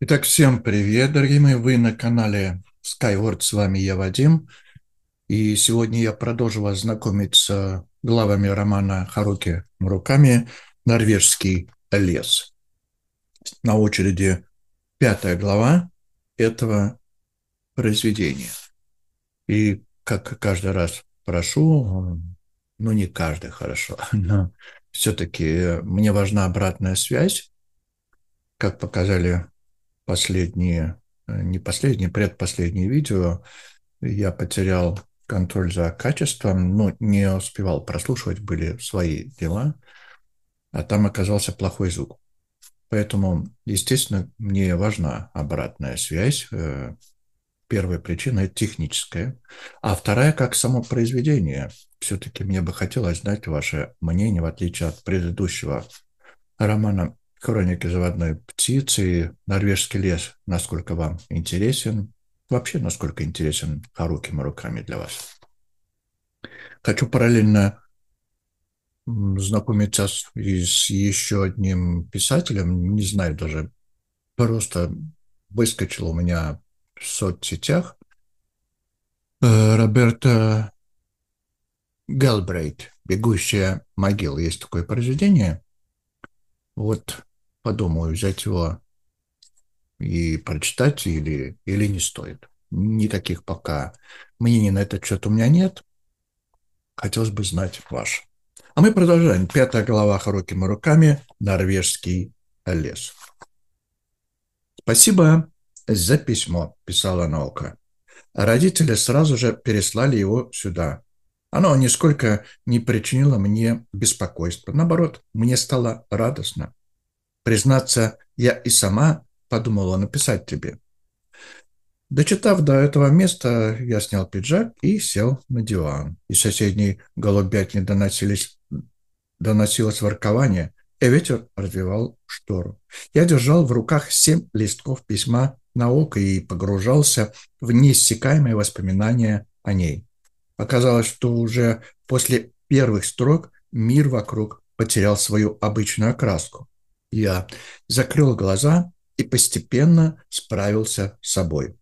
Итак, всем привет, дорогие мои. Вы на канале Skyward, с вами я, Вадим. И сегодня я продолжу вас знакомить с главами романа Харуки Мураками «Норвежский лес». На очереди пятая глава этого произведения. И как каждый раз прошу, ну не каждый, хорошо, но все-таки мне важна обратная связь, как показали последнее, э, не последнее, предпоследнее видео, я потерял контроль за качеством, но не успевал прослушивать, были свои дела, а там оказался плохой звук. Поэтому, естественно, мне важна обратная связь. Э, первая причина – это техническая. А вторая – как само произведение. Все-таки мне бы хотелось знать ваше мнение, в отличие от предыдущего романа хроники заводной птицы, норвежский лес, насколько вам интересен, вообще насколько интересен Харуки руками для вас. Хочу параллельно знакомиться с, с еще одним писателем, не знаю даже, просто выскочил у меня в соцсетях, э, Роберта Галбрейт «Бегущая могила». Есть такое произведение. Вот подумаю, взять его и прочитать или, или не стоит. Никаких пока мнений на этот счет у меня нет. Хотелось бы знать ваш. А мы продолжаем. Пятая глава «Хорокими руками. Норвежский лес». «Спасибо за письмо», – писала Наука. Родители сразу же переслали его сюда. Оно нисколько не причинило мне беспокойства. Наоборот, мне стало радостно. Признаться, я и сама подумала написать тебе. Дочитав до этого места, я снял пиджак и сел на диван. Из соседней голубятни доносились, доносилось воркование, и ветер развивал штору. Я держал в руках семь листков письма на око и погружался в неиссякаемые воспоминания о ней. Оказалось, что уже после первых строк мир вокруг потерял свою обычную окраску я закрыл глаза и постепенно справился с собой.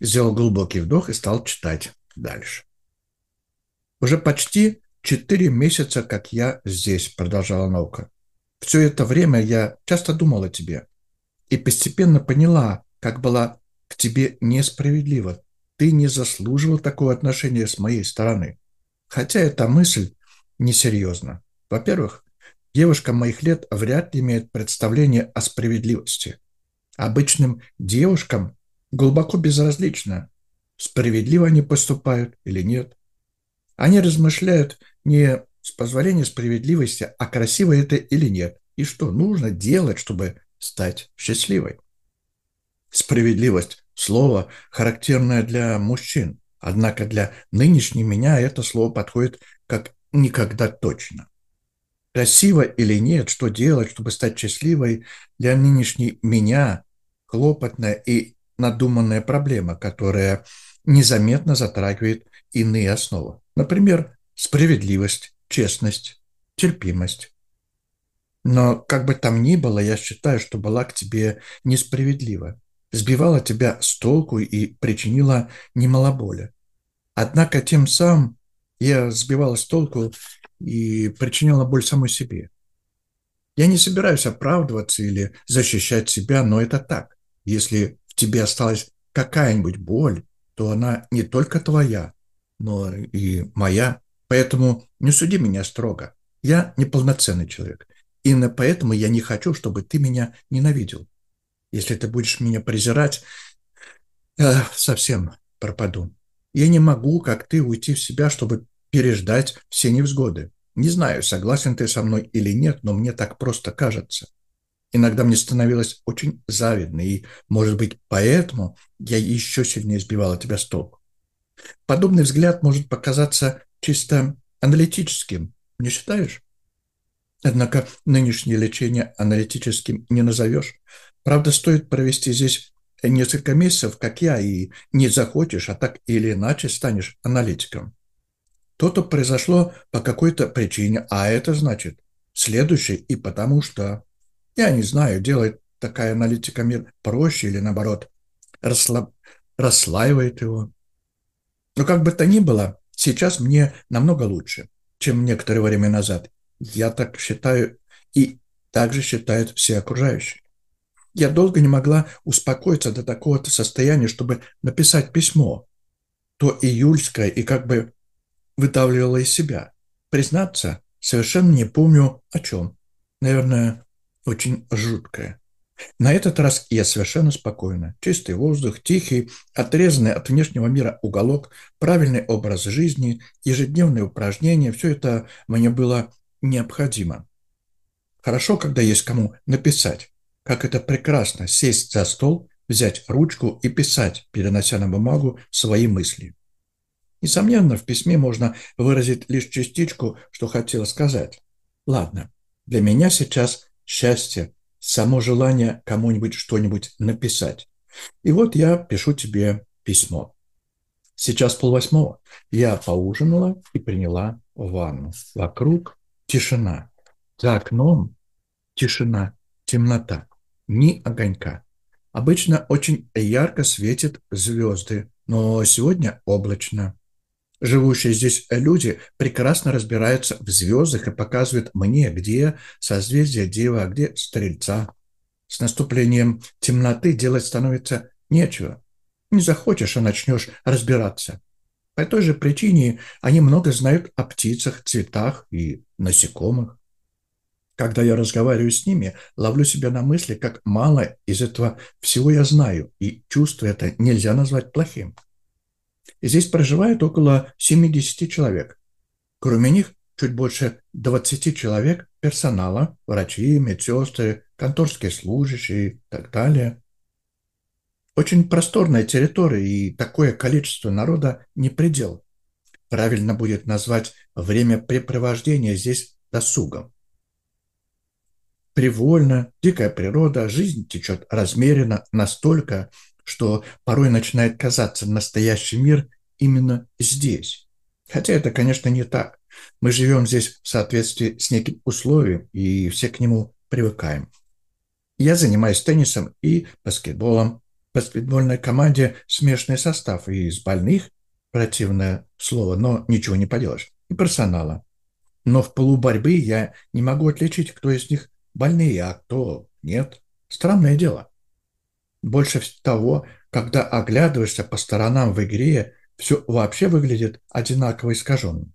Сделал глубокий вдох и стал читать дальше. Уже почти четыре месяца, как я здесь, продолжала наука. Все это время я часто думала о тебе и постепенно поняла, как была к тебе несправедлива. Ты не заслуживал такого отношения с моей стороны. Хотя эта мысль несерьезна. Во-первых, Девушка моих лет вряд ли имеет представление о справедливости. Обычным девушкам глубоко безразлично, справедливо они поступают или нет. Они размышляют не с позволения справедливости, а красиво это или нет, и что нужно делать, чтобы стать счастливой. Справедливость – слово, характерное для мужчин, однако для нынешней меня это слово подходит как никогда точно красиво или нет, что делать, чтобы стать счастливой, для нынешней меня хлопотная и надуманная проблема, которая незаметно затрагивает иные основы. Например, справедливость, честность, терпимость. Но как бы там ни было, я считаю, что была к тебе несправедлива, сбивала тебя с толку и причинила немало боли. Однако тем самым я сбивала с толку и причинила боль самой себе. Я не собираюсь оправдываться или защищать себя, но это так. Если в тебе осталась какая-нибудь боль, то она не только твоя, но и моя. Поэтому не суди меня строго. Я неполноценный человек. и поэтому я не хочу, чтобы ты меня ненавидел. Если ты будешь меня презирать, я совсем пропаду. Я не могу, как ты, уйти в себя, чтобы переждать все невзгоды. Не знаю, согласен ты со мной или нет, но мне так просто кажется. Иногда мне становилось очень завидно, и, может быть, поэтому я еще сильнее сбивала тебя с толку. Подобный взгляд может показаться чисто аналитическим, не считаешь? Однако нынешнее лечение аналитическим не назовешь. Правда, стоит провести здесь несколько месяцев, как я, и не захочешь, а так или иначе станешь аналитиком. То-то произошло по какой-то причине, а это значит следующий и потому что. Я не знаю, делает такая аналитика мир проще или наоборот, расслаб... расслаивает его. Но как бы то ни было, сейчас мне намного лучше, чем некоторое время назад. Я так считаю и также считают все окружающие. Я долго не могла успокоиться до такого-то состояния, чтобы написать письмо. То июльское и как бы выдавливала из себя. Признаться, совершенно не помню о чем. Наверное, очень жуткое. На этот раз я совершенно спокойна. Чистый воздух, тихий, отрезанный от внешнего мира уголок, правильный образ жизни, ежедневные упражнения – все это мне было необходимо. Хорошо, когда есть кому написать. Как это прекрасно – сесть за стол, взять ручку и писать, перенося на бумагу свои мысли. Несомненно, в письме можно выразить лишь частичку, что хотела сказать. Ладно, для меня сейчас счастье, само желание кому-нибудь что-нибудь написать. И вот я пишу тебе письмо. Сейчас полвосьмого. Я поужинала и приняла ванну. Вокруг тишина. За окном тишина, темнота, ни огонька. Обычно очень ярко светят звезды, но сегодня облачно живущие здесь люди прекрасно разбираются в звездах и показывают мне, где созвездие Дева, а где Стрельца. С наступлением темноты делать становится нечего. Не захочешь, а начнешь разбираться. По той же причине они много знают о птицах, цветах и насекомых. Когда я разговариваю с ними, ловлю себя на мысли, как мало из этого всего я знаю, и чувство это нельзя назвать плохим. Здесь проживает около 70 человек. Кроме них, чуть больше 20 человек персонала, врачи, медсестры, конторские служащие и так далее. Очень просторная территория и такое количество народа не предел. Правильно будет назвать времяпрепровождение здесь досугом. Привольно, дикая природа, жизнь течет размеренно настолько, что порой начинает казаться настоящий мир именно здесь. Хотя это, конечно, не так. Мы живем здесь в соответствии с неким условием, и все к нему привыкаем. Я занимаюсь теннисом и баскетболом. В баскетбольной команде смешанный состав и из больных, противное слово, но ничего не поделаешь, и персонала. Но в полуборьбы я не могу отличить, кто из них больные, а кто нет. Странное дело. Больше того, когда оглядываешься по сторонам в игре – все вообще выглядит одинаково искаженным.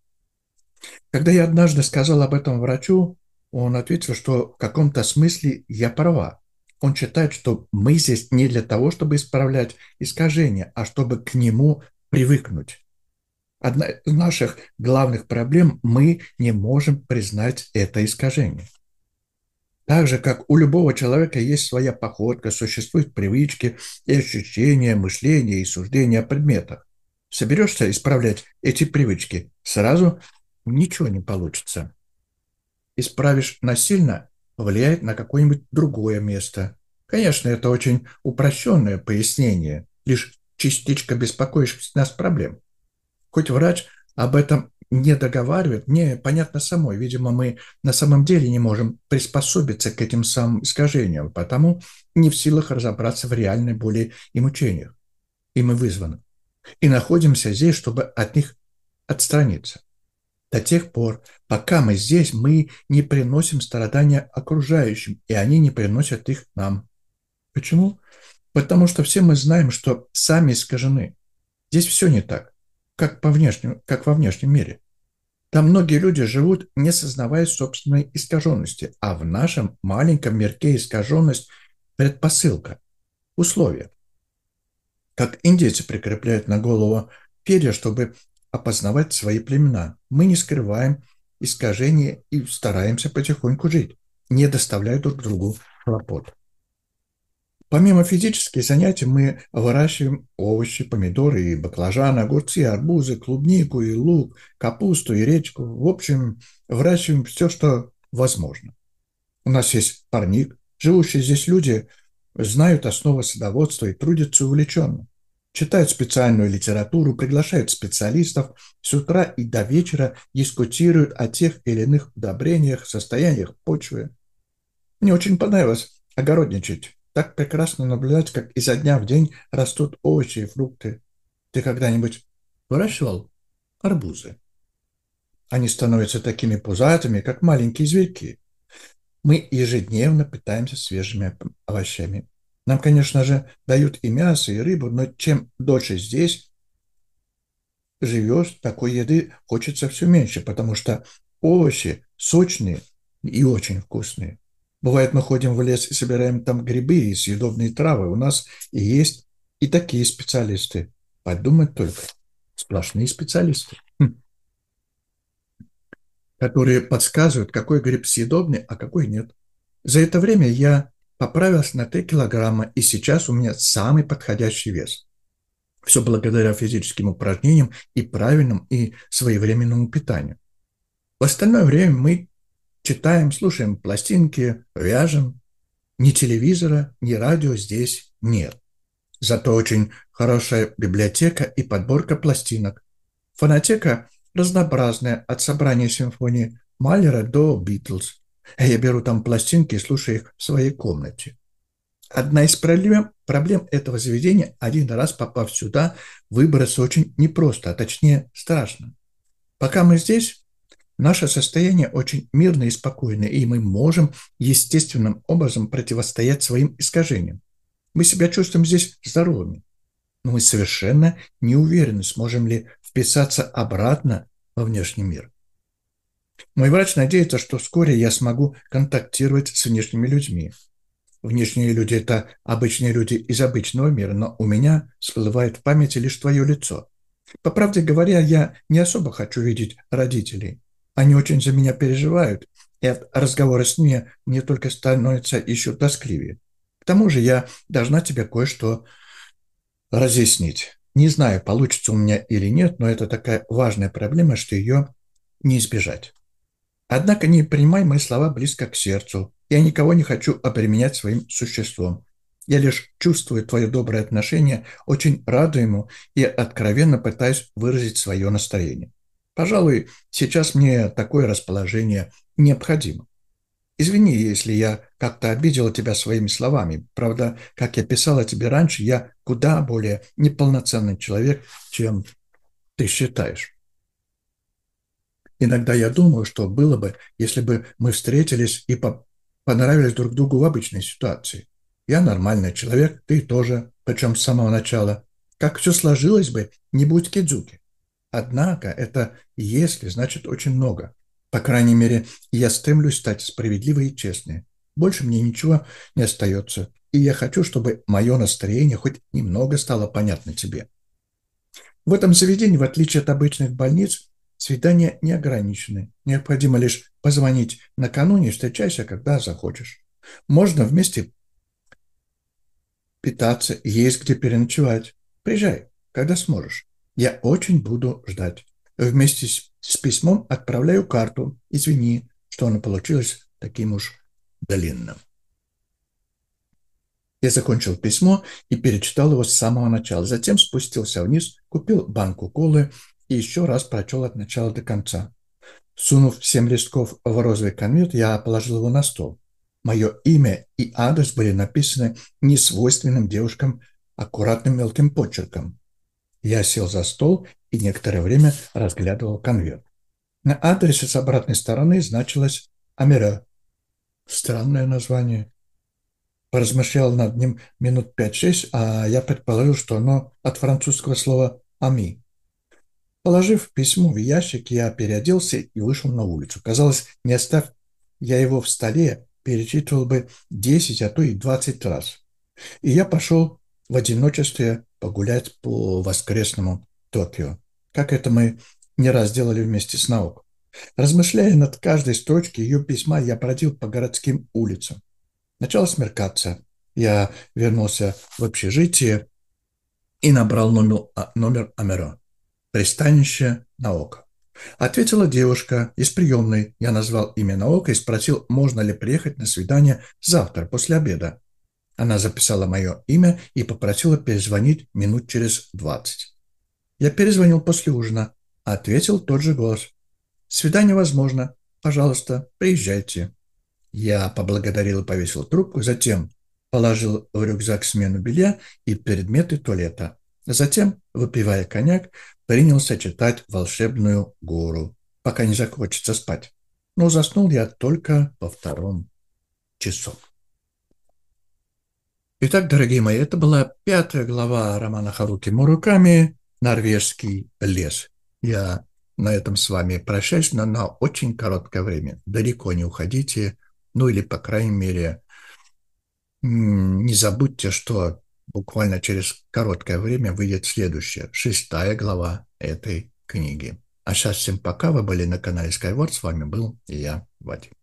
Когда я однажды сказал об этом врачу, он ответил, что в каком-то смысле я права. Он считает, что мы здесь не для того, чтобы исправлять искажения, а чтобы к нему привыкнуть. Одна из наших главных проблем – мы не можем признать это искажение. Так же, как у любого человека есть своя походка, существуют привычки и ощущения, мышления и суждения о предметах соберешься исправлять эти привычки, сразу ничего не получится. Исправишь насильно, влияет на какое-нибудь другое место. Конечно, это очень упрощенное пояснение, лишь частичка беспокоящихся нас проблем. Хоть врач об этом не договаривает, мне понятно самой. Видимо, мы на самом деле не можем приспособиться к этим самым искажениям, потому не в силах разобраться в реальной боли и мучениях. И мы вызваны и находимся здесь, чтобы от них отстраниться. До тех пор, пока мы здесь, мы не приносим страдания окружающим, и они не приносят их нам. Почему? Потому что все мы знаем, что сами искажены. Здесь все не так, как, по внешнему, как во внешнем мире. Там многие люди живут, не сознавая собственной искаженности, а в нашем маленьком мирке искаженность – предпосылка, условие – как индейцы прикрепляют на голову перья, чтобы опознавать свои племена. Мы не скрываем искажения и стараемся потихоньку жить, не доставляя друг другу хлопот. Помимо физических занятий мы выращиваем овощи, помидоры и баклажаны, огурцы, арбузы, клубнику и лук, капусту и речку. В общем, выращиваем все, что возможно. У нас есть парник. Живущие здесь люди знают основы садоводства и трудятся увлеченно. Читают специальную литературу, приглашают специалистов, с утра и до вечера дискутируют о тех или иных удобрениях, состояниях почвы. Мне очень понравилось огородничать. Так прекрасно наблюдать, как изо дня в день растут овощи и фрукты. Ты когда-нибудь выращивал арбузы? Они становятся такими пузатыми, как маленькие зверьки мы ежедневно питаемся свежими овощами. Нам, конечно же, дают и мясо, и рыбу, но чем дольше здесь живешь, такой еды хочется все меньше, потому что овощи сочные и очень вкусные. Бывает, мы ходим в лес и собираем там грибы и съедобные травы. У нас и есть и такие специалисты. Подумать только. Сплошные специалисты которые подсказывают, какой гриб съедобный, а какой нет. За это время я поправился на 3 килограмма, и сейчас у меня самый подходящий вес. Все благодаря физическим упражнениям и правильному и своевременному питанию. В остальное время мы читаем, слушаем пластинки, вяжем. Ни телевизора, ни радио здесь нет. Зато очень хорошая библиотека и подборка пластинок. Фонотека разнообразная, от собрания симфонии Малера до Битлз. А я беру там пластинки и слушаю их в своей комнате. Одна из проблем, проблем этого заведения, один раз попав сюда, выбраться очень непросто, а точнее страшно. Пока мы здесь, наше состояние очень мирное и спокойное, и мы можем естественным образом противостоять своим искажениям. Мы себя чувствуем здесь здоровыми, но мы совершенно не уверены, сможем ли вписаться обратно во внешний мир. Мой врач надеется, что вскоре я смогу контактировать с внешними людьми. Внешние люди – это обычные люди из обычного мира, но у меня всплывает в памяти лишь твое лицо. По правде говоря, я не особо хочу видеть родителей. Они очень за меня переживают, и от разговора с ними мне только становится еще тоскливее. К тому же я должна тебе кое-что разъяснить. Не знаю, получится у меня или нет, но это такая важная проблема, что ее не избежать. Однако не принимай мои слова близко к сердцу. Я никого не хочу обременять своим существом. Я лишь чувствую твое доброе отношение, очень раду ему и откровенно пытаюсь выразить свое настроение. Пожалуй, сейчас мне такое расположение необходимо. Извини, если я как-то обидела тебя своими словами. Правда, как я писала тебе раньше, я куда более неполноценный человек, чем ты считаешь. Иногда я думаю, что было бы, если бы мы встретились и по понравились друг другу в обычной ситуации. Я нормальный человек, ты тоже, причем с самого начала. Как все сложилось бы, не будь кидзуки. Однако это «если» значит очень много. По крайней мере, я стремлюсь стать справедливой и честной. Больше мне ничего не остается, и я хочу, чтобы мое настроение хоть немного стало понятно тебе. В этом заведении, в отличие от обычных больниц, свидания не ограничены. Необходимо лишь позвонить накануне и встречайся, когда захочешь. Можно вместе питаться, есть где переночевать. Приезжай, когда сможешь. Я очень буду ждать. Вместе с, с письмом отправляю карту. Извини, что она получилась таким уж длинным. Я закончил письмо и перечитал его с самого начала. Затем спустился вниз, купил банку колы и еще раз прочел от начала до конца. Сунув семь листков в розовый конверт, я положил его на стол. Мое имя и адрес были написаны несвойственным девушкам аккуратным мелким почерком. Я сел за стол и некоторое время разглядывал конверт. На адресе с обратной стороны значилось «Амира». Странное название. Поразмышлял над ним минут пять-шесть, а я предположил, что оно от французского слова «ами». Положив письмо в ящик, я переоделся и вышел на улицу. Казалось, не оставь я его в столе, перечитывал бы десять, а то и двадцать раз. И я пошел в одиночестве погулять по воскресному Токио, как это мы не раз делали вместе с наукой. Размышляя над каждой строчкой ее письма, я бродил по городским улицам. Начало смеркаться. Я вернулся в общежитие и набрал номер, а, номер Амеро. Пристанище Наока. Ответила девушка из приемной. Я назвал имя Наока и спросил, можно ли приехать на свидание завтра после обеда. Она записала мое имя и попросила перезвонить минут через двадцать. Я перезвонил после ужина, ответил тот же голос. «Свидание возможно. Пожалуйста, приезжайте». Я поблагодарил и повесил трубку, затем положил в рюкзак смену белья и предметы туалета. Затем, выпивая коньяк, принялся читать волшебную гору, пока не захочется спать. Но заснул я только во втором часу. Итак, дорогие мои, это была пятая глава романа Харуки Муруками «Норвежский лес». Я на этом с вами прощаюсь, но на очень короткое время. Далеко не уходите, ну или, по крайней мере, не забудьте, что буквально через короткое время выйдет следующая, шестая глава этой книги. А сейчас всем пока, вы были на канале Skyward, с вами был я, Вадим.